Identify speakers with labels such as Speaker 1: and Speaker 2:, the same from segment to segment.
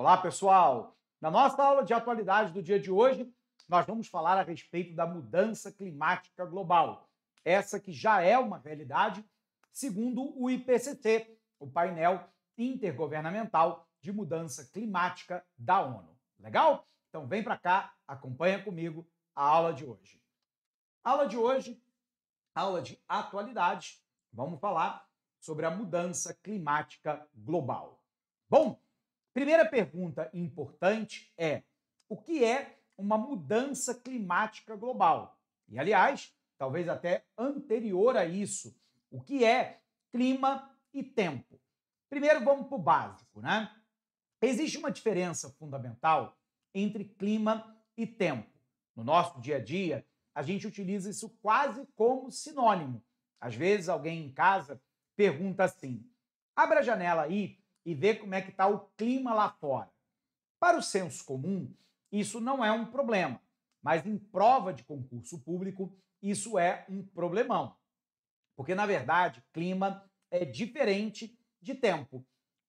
Speaker 1: Olá, pessoal! Na nossa aula de atualidade do dia de hoje, nós vamos falar a respeito da mudança climática global, essa que já é uma realidade, segundo o IPCC, o painel intergovernamental de mudança climática da ONU. Legal? Então vem para cá, acompanha comigo a aula de hoje. Aula de hoje, aula de atualidades, vamos falar sobre a mudança climática global. Bom, Primeira pergunta importante é: o que é uma mudança climática global? E, aliás, talvez até anterior a isso, o que é clima e tempo? Primeiro vamos para o básico, né? Existe uma diferença fundamental entre clima e tempo. No nosso dia a dia, a gente utiliza isso quase como sinônimo. Às vezes alguém em casa pergunta assim: abre a janela aí e ver como é que está o clima lá fora. Para o senso comum, isso não é um problema, mas em prova de concurso público, isso é um problemão. Porque, na verdade, clima é diferente de tempo.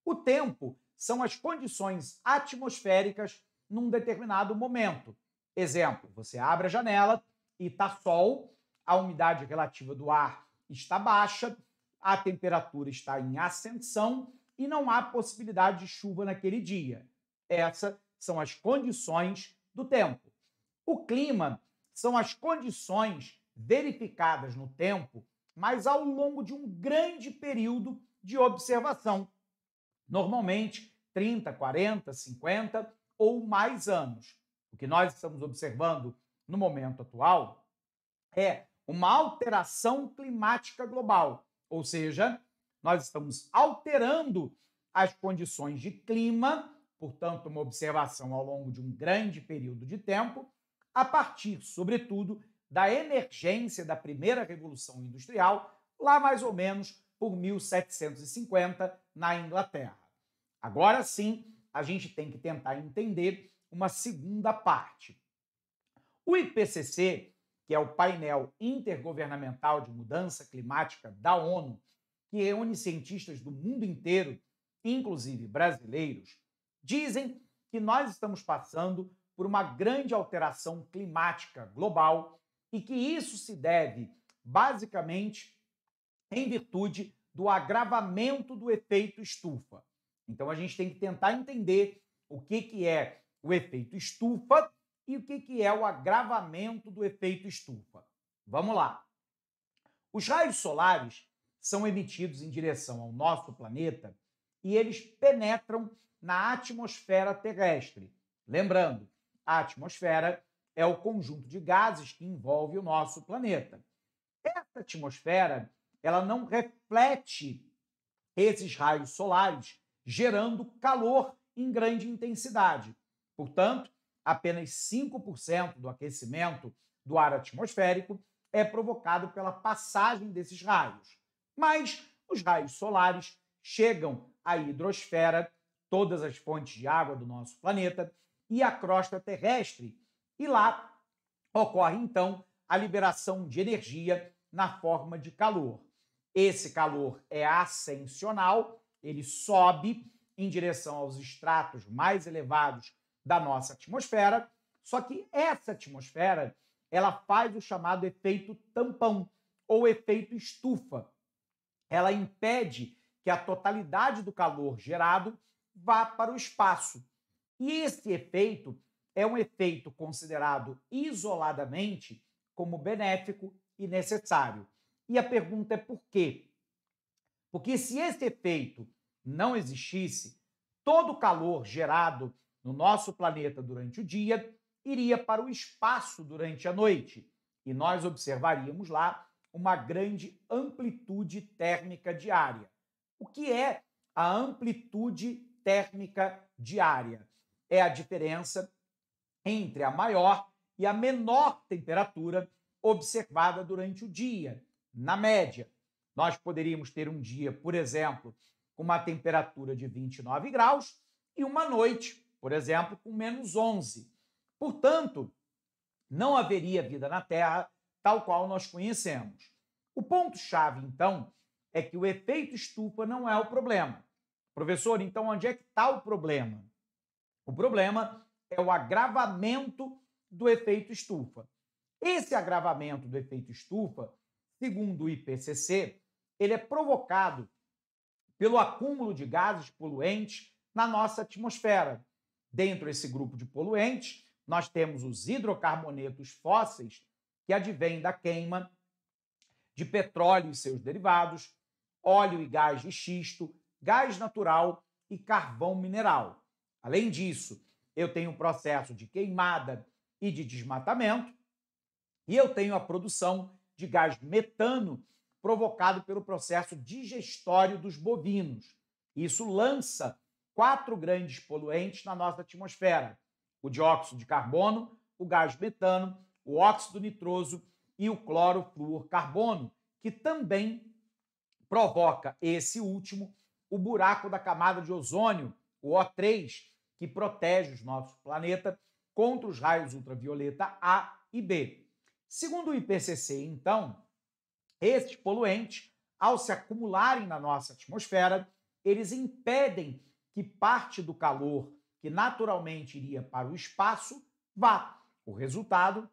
Speaker 1: O tempo são as condições atmosféricas num determinado momento. Exemplo, você abre a janela e está sol, a umidade relativa do ar está baixa, a temperatura está em ascensão e não há possibilidade de chuva naquele dia. Essas são as condições do tempo. O clima são as condições verificadas no tempo, mas ao longo de um grande período de observação, normalmente 30, 40, 50 ou mais anos. O que nós estamos observando no momento atual é uma alteração climática global, ou seja, nós estamos alterando as condições de clima, portanto, uma observação ao longo de um grande período de tempo, a partir, sobretudo, da emergência da primeira revolução industrial, lá mais ou menos por 1750 na Inglaterra. Agora sim, a gente tem que tentar entender uma segunda parte. O IPCC, que é o painel intergovernamental de mudança climática da ONU, que reúne cientistas do mundo inteiro, inclusive brasileiros, dizem que nós estamos passando por uma grande alteração climática global e que isso se deve basicamente em virtude do agravamento do efeito estufa. Então a gente tem que tentar entender o que, que é o efeito estufa e o que, que é o agravamento do efeito estufa. Vamos lá. Os raios solares são emitidos em direção ao nosso planeta e eles penetram na atmosfera terrestre. Lembrando, a atmosfera é o conjunto de gases que envolve o nosso planeta. Essa atmosfera, ela não reflete esses raios solares, gerando calor em grande intensidade. Portanto, apenas 5% do aquecimento do ar atmosférico é provocado pela passagem desses raios. Mas os raios solares chegam à hidrosfera, todas as fontes de água do nosso planeta, e à crosta terrestre. E lá ocorre então a liberação de energia na forma de calor. Esse calor é ascensional, ele sobe em direção aos estratos mais elevados da nossa atmosfera, só que essa atmosfera, ela faz o chamado efeito tampão ou efeito estufa ela impede que a totalidade do calor gerado vá para o espaço. E esse efeito é um efeito considerado isoladamente como benéfico e necessário. E a pergunta é por quê? Porque se esse efeito não existisse, todo o calor gerado no nosso planeta durante o dia iria para o espaço durante a noite e nós observaríamos lá uma grande amplitude térmica diária. O que é a amplitude térmica diária? É a diferença entre a maior e a menor temperatura observada durante o dia, na média. Nós poderíamos ter um dia, por exemplo, com uma temperatura de 29 graus e uma noite, por exemplo, com menos 11. Portanto, não haveria vida na Terra tal qual nós conhecemos. O ponto-chave, então, é que o efeito estufa não é o problema. Professor, então onde é que está o problema? O problema é o agravamento do efeito estufa. Esse agravamento do efeito estufa, segundo o IPCC, ele é provocado pelo acúmulo de gases poluentes na nossa atmosfera. Dentro desse grupo de poluentes, nós temos os hidrocarbonetos fósseis que advém da queima de petróleo e seus derivados, óleo e gás de xisto, gás natural e carvão mineral. Além disso, eu tenho o processo de queimada e de desmatamento, e eu tenho a produção de gás metano provocado pelo processo digestório dos bovinos. Isso lança quatro grandes poluentes na nossa atmosfera: o dióxido de carbono, o gás metano o óxido nitroso e o clorofluorcarbono, que também provoca esse último, o buraco da camada de ozônio, o O3, que protege os nossos planeta contra os raios ultravioleta A e B. Segundo o IPCC, então, estes poluentes, ao se acumularem na nossa atmosfera, eles impedem que parte do calor que naturalmente iria para o espaço vá. O resultado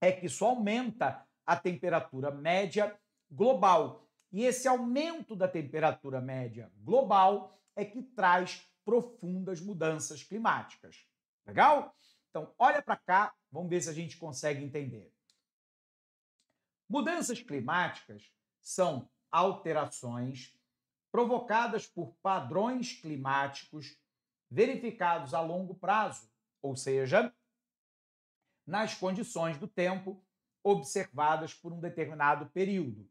Speaker 1: é que isso aumenta a temperatura média global. E esse aumento da temperatura média global é que traz profundas mudanças climáticas. Legal? Então, olha para cá, vamos ver se a gente consegue entender. Mudanças climáticas são alterações provocadas por padrões climáticos verificados a longo prazo, ou seja, nas condições do tempo observadas por um determinado período.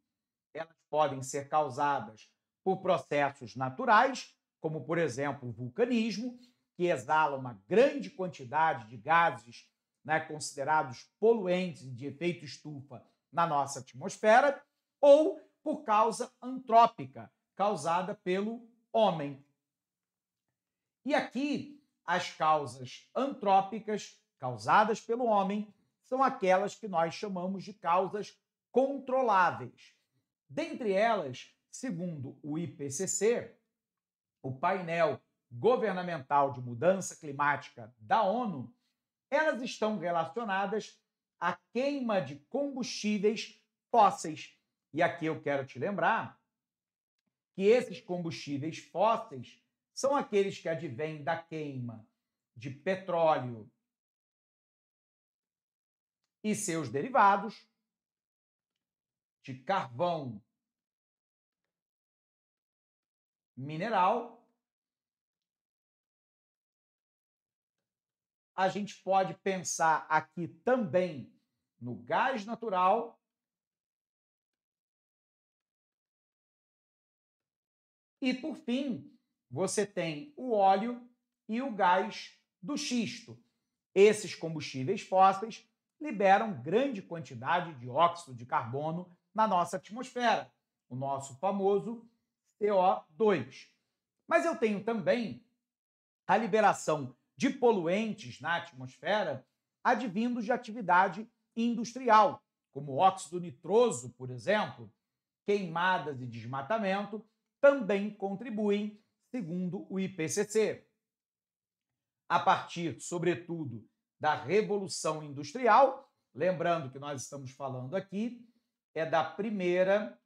Speaker 1: Elas podem ser causadas por processos naturais, como, por exemplo, o vulcanismo, que exala uma grande quantidade de gases né, considerados poluentes de efeito estufa na nossa atmosfera, ou por causa antrópica, causada pelo homem. E aqui, as causas antrópicas causadas pelo homem são aquelas que nós chamamos de causas controláveis. Dentre elas, segundo o IPCC, o painel governamental de mudança climática da ONU, elas estão relacionadas à queima de combustíveis fósseis. E aqui eu quero te lembrar que esses combustíveis fósseis são aqueles que advêm da queima de petróleo, e seus derivados de carvão mineral, a gente pode pensar aqui também no gás natural e por fim você tem o óleo e o gás do xisto. Esses combustíveis fósseis liberam grande quantidade de óxido de carbono na nossa atmosfera, o nosso famoso CO2. Mas eu tenho também a liberação de poluentes na atmosfera advindos de atividade industrial, como óxido nitroso, por exemplo, queimadas e desmatamento também contribuem, segundo o IPCC. A partir, sobretudo, da Revolução Industrial. Lembrando que nós estamos falando aqui é da primeira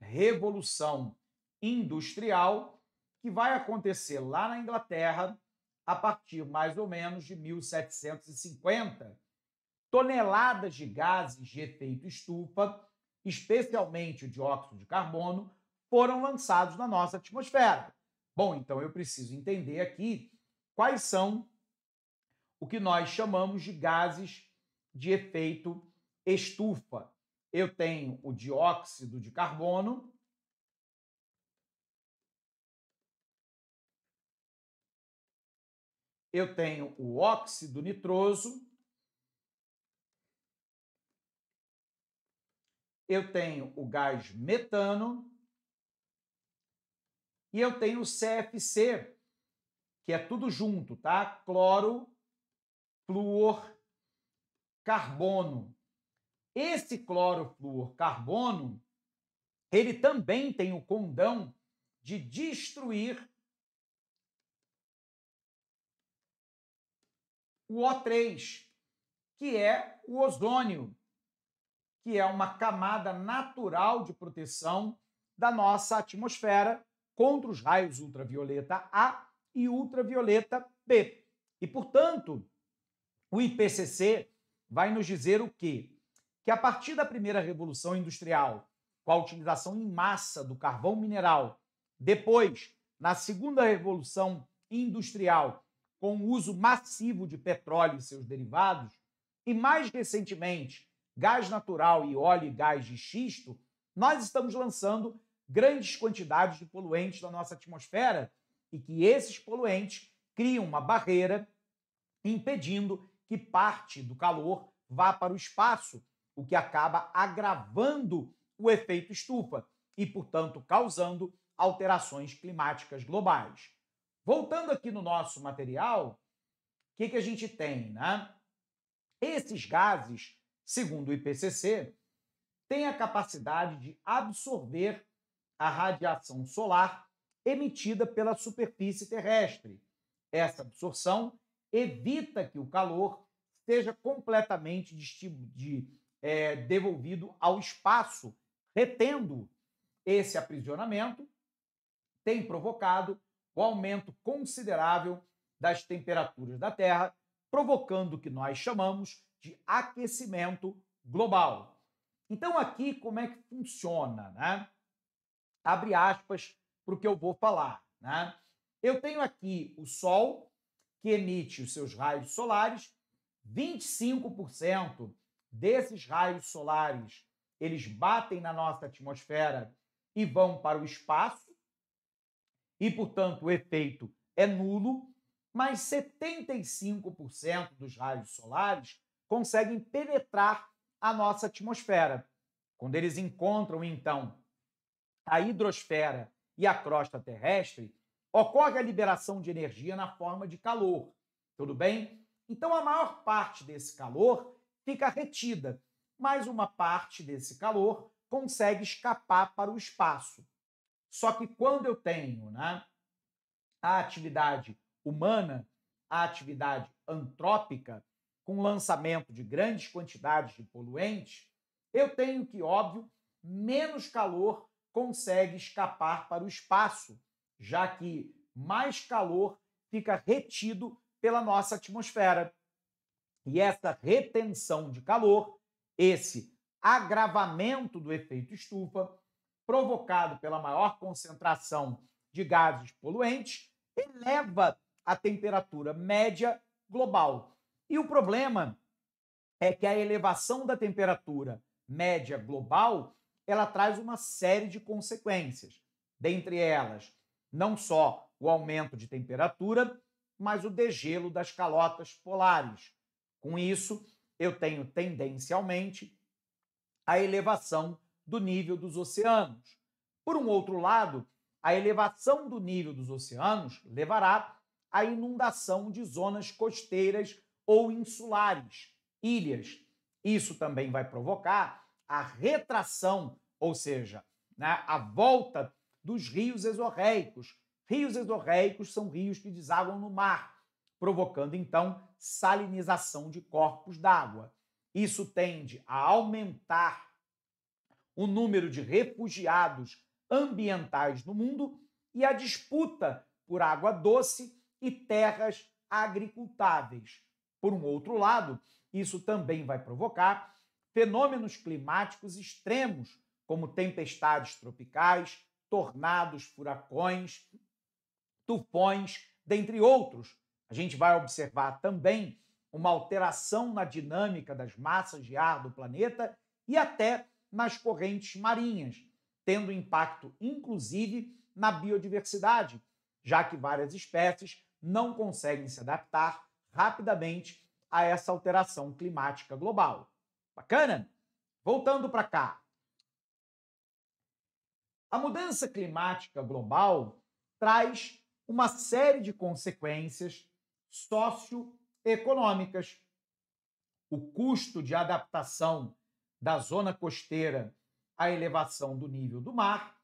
Speaker 1: Revolução Industrial que vai acontecer lá na Inglaterra a partir mais ou menos de 1750. Toneladas de gases de efeito estufa, especialmente o dióxido de carbono, foram lançados na nossa atmosfera. Bom, então eu preciso entender aqui quais são o que nós chamamos de gases de efeito estufa. Eu tenho o dióxido de carbono, eu tenho o óxido nitroso, eu tenho o gás metano e eu tenho o CFC, que é tudo junto, tá? Cloro, carbono Esse clorofluorcarbono, ele também tem o condão de destruir o O3, que é o ozônio, que é uma camada natural de proteção da nossa atmosfera contra os raios ultravioleta A e ultravioleta B. E, portanto, o IPCC vai nos dizer o quê? Que a partir da primeira revolução industrial, com a utilização em massa do carvão mineral, depois, na segunda revolução industrial, com o uso massivo de petróleo e seus derivados, e mais recentemente, gás natural e óleo e gás de xisto, nós estamos lançando grandes quantidades de poluentes na nossa atmosfera e que esses poluentes criam uma barreira impedindo que parte do calor vá para o espaço, o que acaba agravando o efeito estufa e, portanto, causando alterações climáticas globais. Voltando aqui no nosso material, o que, que a gente tem? Né? Esses gases, segundo o IPCC, têm a capacidade de absorver a radiação solar emitida pela superfície terrestre. Essa absorção evita que o calor seja completamente de, de, é, devolvido ao espaço, retendo esse aprisionamento, tem provocado o aumento considerável das temperaturas da Terra, provocando o que nós chamamos de aquecimento global. Então, aqui, como é que funciona? Né? Abre aspas para o que eu vou falar. Né? Eu tenho aqui o Sol, que emite os seus raios solares, 25% desses raios solares eles batem na nossa atmosfera e vão para o espaço, e portanto o efeito é nulo, mas 75% dos raios solares conseguem penetrar a nossa atmosfera. Quando eles encontram então a hidrosfera e a crosta terrestre, ocorre a liberação de energia na forma de calor. Tudo bem? Então a maior parte desse calor fica retida, mas uma parte desse calor consegue escapar para o espaço. Só que quando eu tenho né, a atividade humana, a atividade antrópica, com lançamento de grandes quantidades de poluentes, eu tenho que, óbvio, menos calor consegue escapar para o espaço já que mais calor fica retido pela nossa atmosfera. E essa retenção de calor, esse agravamento do efeito estufa, provocado pela maior concentração de gases poluentes, eleva a temperatura média global. E o problema é que a elevação da temperatura média global, ela traz uma série de consequências, dentre elas não só o aumento de temperatura, mas o degelo das calotas polares. Com isso, eu tenho tendencialmente a elevação do nível dos oceanos. Por um outro lado, a elevação do nível dos oceanos levará à inundação de zonas costeiras ou insulares, ilhas. Isso também vai provocar a retração, ou seja, né, a volta dos rios exorreicos. Rios exorreicos são rios que desaguam no mar, provocando então salinização de corpos d'água. Isso tende a aumentar o número de refugiados ambientais no mundo e a disputa por água doce e terras agricultáveis. Por um outro lado, isso também vai provocar fenômenos climáticos extremos, como tempestades tropicais, tornados, furacões, tufões, dentre outros. A gente vai observar também uma alteração na dinâmica das massas de ar do planeta e até nas correntes marinhas, tendo impacto inclusive na biodiversidade, já que várias espécies não conseguem se adaptar rapidamente a essa alteração climática global. Bacana? Voltando para cá, a mudança climática global traz uma série de consequências socioeconômicas. O custo de adaptação da zona costeira à elevação do nível do mar,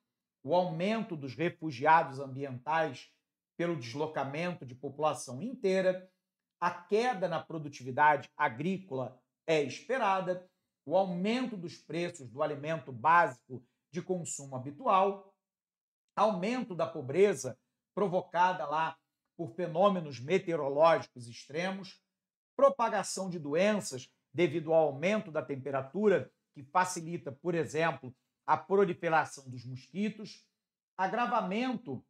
Speaker 1: o aumento dos refugiados ambientais pelo deslocamento de população inteira, a queda na produtividade agrícola é esperada, o aumento dos preços do alimento básico de consumo habitual, aumento da pobreza provocada lá por fenômenos meteorológicos extremos, propagação de doenças devido ao aumento da temperatura, que facilita, por exemplo, a proliferação dos mosquitos, agravamento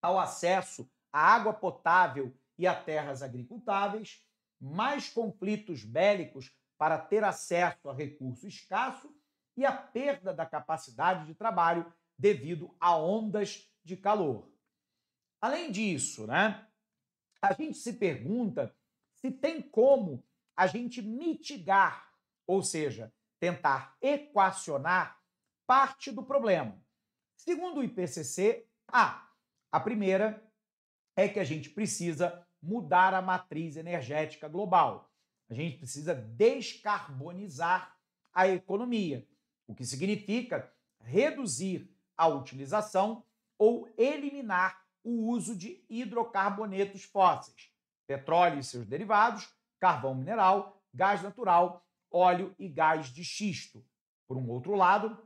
Speaker 1: ao acesso à água potável e a terras agricultáveis, mais conflitos bélicos para ter acesso a recurso escasso e a perda da capacidade de trabalho devido a ondas de calor. Além disso, né, a gente se pergunta se tem como a gente mitigar, ou seja, tentar equacionar parte do problema. Segundo o IPCC, ah, a primeira é que a gente precisa mudar a matriz energética global. A gente precisa descarbonizar a economia o que significa reduzir a utilização ou eliminar o uso de hidrocarbonetos fósseis, petróleo e seus derivados, carvão mineral, gás natural, óleo e gás de xisto. Por um outro lado,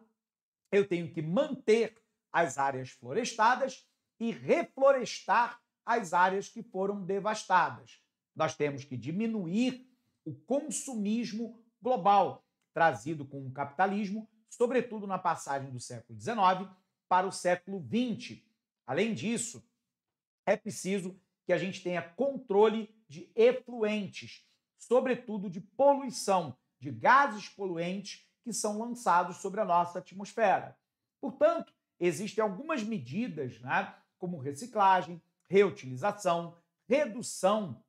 Speaker 1: eu tenho que manter as áreas florestadas e reflorestar as áreas que foram devastadas. Nós temos que diminuir o consumismo global, trazido com o capitalismo, sobretudo na passagem do século XIX para o século XX. Além disso, é preciso que a gente tenha controle de efluentes, sobretudo de poluição, de gases poluentes que são lançados sobre a nossa atmosfera. Portanto, existem algumas medidas, né, como reciclagem, reutilização, redução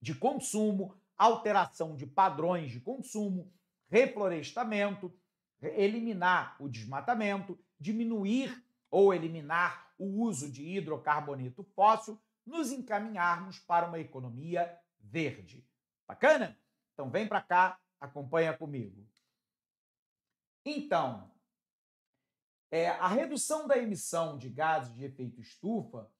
Speaker 1: de consumo, alteração de padrões de consumo, reflorestamento, eliminar o desmatamento, diminuir ou eliminar o uso de hidrocarboneto fóssil, nos encaminharmos para uma economia verde. Bacana? Então vem para cá, acompanha comigo. Então, é, a redução da emissão de gases de efeito estufa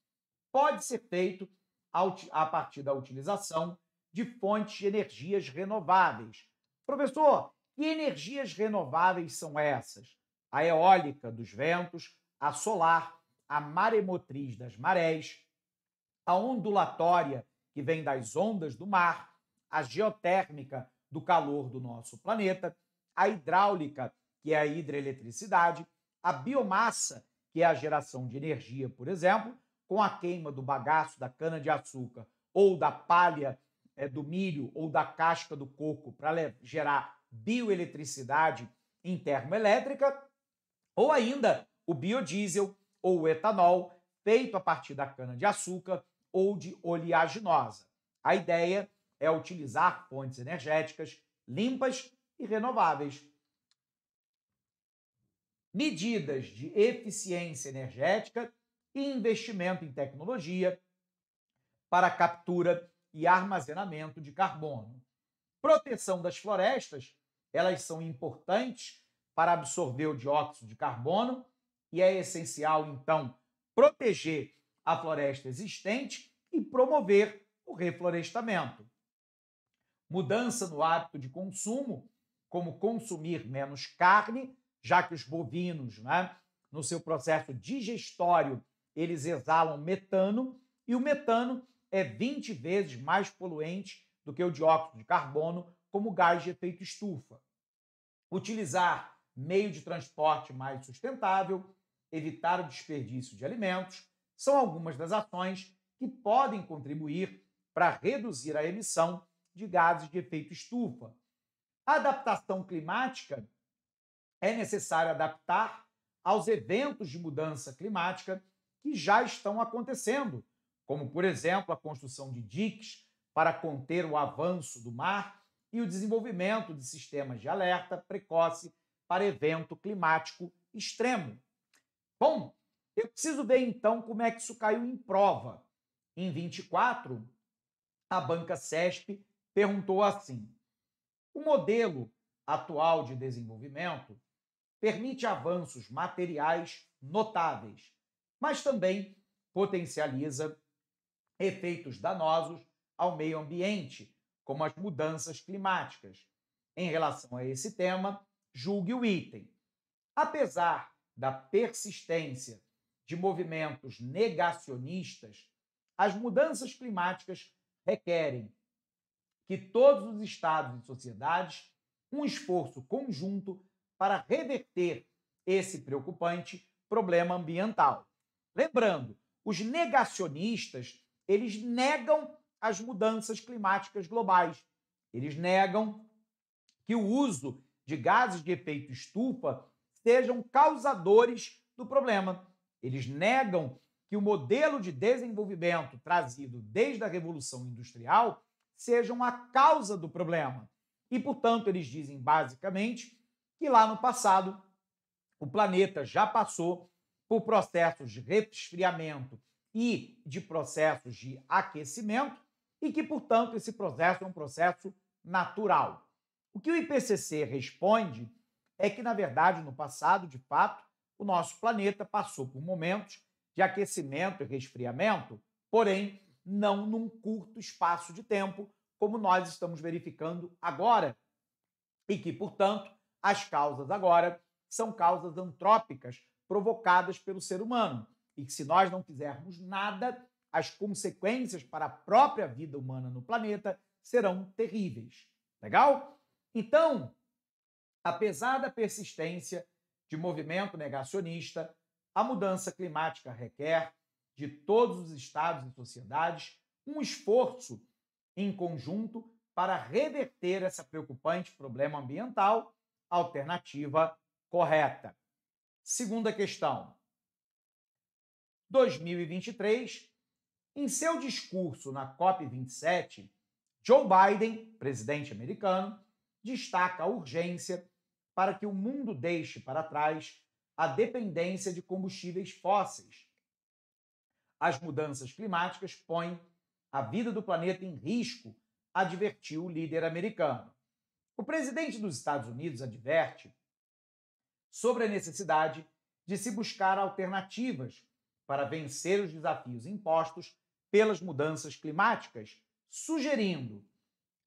Speaker 1: pode ser feita a partir da utilização de fontes de energias renováveis. Professor, que energias renováveis são essas? A eólica dos ventos, a solar, a maremotriz das marés, a ondulatória que vem das ondas do mar, a geotérmica do calor do nosso planeta, a hidráulica, que é a hidroeletricidade, a biomassa, que é a geração de energia, por exemplo, com a queima do bagaço da cana-de-açúcar ou da palha é, do milho ou da casca do coco para gerar bioeletricidade em termoelétrica, ou ainda o biodiesel ou o etanol feito a partir da cana-de-açúcar ou de oleaginosa. A ideia é utilizar fontes energéticas limpas e renováveis. Medidas de eficiência energética e investimento em tecnologia para captura e armazenamento de carbono. Proteção das florestas elas são importantes para absorver o dióxido de carbono e é essencial, então, proteger a floresta existente e promover o reflorestamento. Mudança no hábito de consumo, como consumir menos carne, já que os bovinos, né, no seu processo digestório, eles exalam metano, e o metano é 20 vezes mais poluente do que o dióxido de carbono como gás de efeito estufa. Utilizar meio de transporte mais sustentável, evitar o desperdício de alimentos, são algumas das ações que podem contribuir para reduzir a emissão de gases de efeito estufa. A adaptação climática é necessário adaptar aos eventos de mudança climática que já estão acontecendo, como, por exemplo, a construção de diques para conter o avanço do mar e o desenvolvimento de sistemas de alerta precoce para evento climático extremo. Bom, eu preciso ver então como é que isso caiu em prova. Em 24, a banca CESP perguntou assim: o modelo atual de desenvolvimento permite avanços materiais notáveis, mas também potencializa efeitos danosos ao meio ambiente, como as mudanças climáticas. Em relação a esse tema, julgue o item. Apesar da persistência de movimentos negacionistas, as mudanças climáticas requerem que todos os estados e sociedades um esforço conjunto para reverter esse preocupante problema ambiental. Lembrando, os negacionistas, eles negam as mudanças climáticas globais. Eles negam que o uso de gases de efeito estufa sejam causadores do problema. Eles negam que o modelo de desenvolvimento trazido desde a Revolução Industrial sejam a causa do problema. E, portanto, eles dizem basicamente que lá no passado o planeta já passou por processos de resfriamento e de processos de aquecimento e que, portanto, esse processo é um processo natural. O que o IPCC responde é que, na verdade, no passado, de fato, o nosso planeta passou por momentos de aquecimento e resfriamento, porém, não num curto espaço de tempo, como nós estamos verificando agora, e que, portanto, as causas agora são causas antrópicas provocadas pelo ser humano, e que se nós não fizermos nada, as consequências para a própria vida humana no planeta serão terríveis. Legal? Então, apesar da persistência de movimento negacionista, a mudança climática requer de todos os estados e sociedades um esforço em conjunto para reverter essa preocupante problema ambiental alternativa correta. Segunda questão. 2023 em seu discurso na COP27, Joe Biden, presidente americano, destaca a urgência para que o mundo deixe para trás a dependência de combustíveis fósseis. As mudanças climáticas põem a vida do planeta em risco, advertiu o líder americano. O presidente dos Estados Unidos adverte sobre a necessidade de se buscar alternativas para vencer os desafios impostos pelas mudanças climáticas, sugerindo,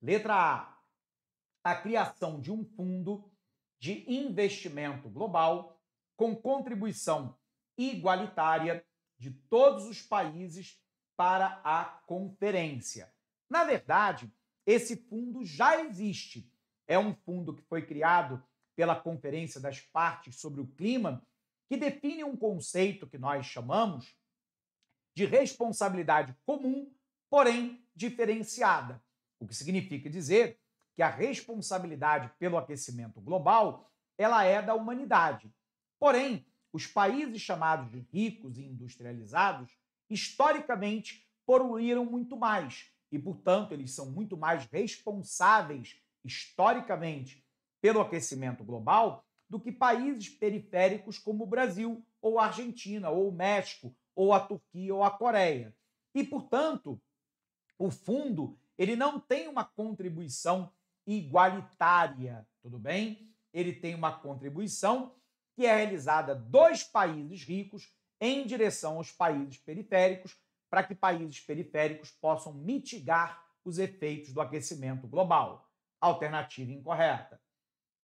Speaker 1: letra A, a criação de um fundo de investimento global com contribuição igualitária de todos os países para a conferência. Na verdade, esse fundo já existe. É um fundo que foi criado pela Conferência das Partes sobre o Clima, que define um conceito que nós chamamos de responsabilidade comum, porém diferenciada, o que significa dizer que a responsabilidade pelo aquecimento global ela é da humanidade. Porém, os países chamados de ricos e industrializados historicamente poluíram muito mais e, portanto, eles são muito mais responsáveis historicamente pelo aquecimento global do que países periféricos como o Brasil ou a Argentina ou o México ou a Turquia ou a Coreia. E, portanto, o fundo ele não tem uma contribuição igualitária, tudo bem? Ele tem uma contribuição que é realizada dos países ricos em direção aos países periféricos, para que países periféricos possam mitigar os efeitos do aquecimento global. Alternativa incorreta.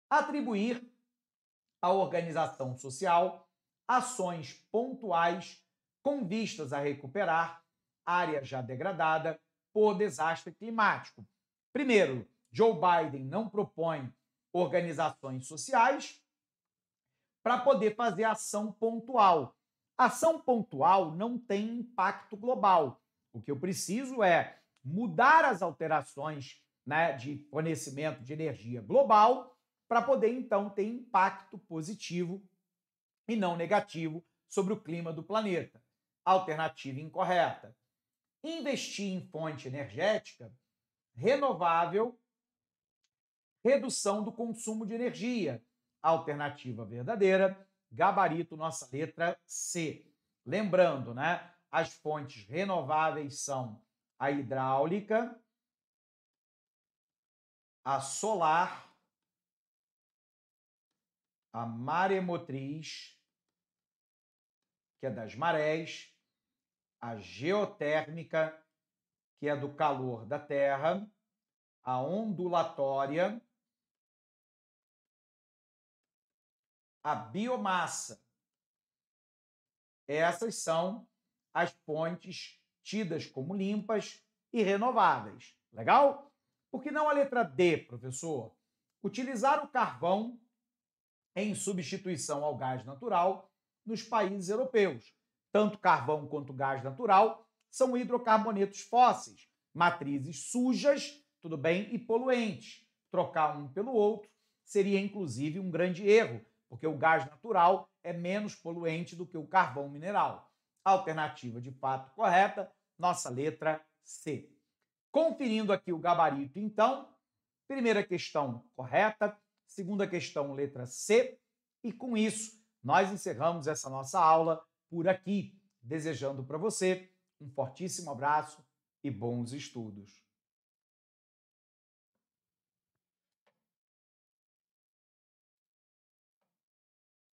Speaker 1: Atribuir à organização social ações pontuais com vistas a recuperar área já degradada por desastre climático. Primeiro, Joe Biden não propõe organizações sociais para poder fazer ação pontual. Ação pontual não tem impacto global. O que eu preciso é mudar as alterações né, de fornecimento de energia global para poder então ter impacto positivo e não negativo sobre o clima do planeta alternativa incorreta. Investir em fonte energética renovável, redução do consumo de energia, alternativa verdadeira, gabarito nossa letra C. Lembrando, né? As fontes renováveis são a hidráulica, a solar, a maremotriz, que é das marés, a geotérmica, que é do calor da Terra, a ondulatória, a biomassa. Essas são as fontes tidas como limpas e renováveis. Legal? Por que não a letra D, professor? Utilizar o carvão em substituição ao gás natural nos países europeus tanto carvão quanto gás natural, são hidrocarbonetos fósseis, matrizes sujas, tudo bem, e poluentes. Trocar um pelo outro seria inclusive um grande erro, porque o gás natural é menos poluente do que o carvão mineral. Alternativa de fato correta, nossa letra C. Conferindo aqui o gabarito, então, primeira questão correta, segunda questão, letra C, e com isso nós encerramos essa nossa aula por aqui, desejando para você um fortíssimo abraço e bons estudos.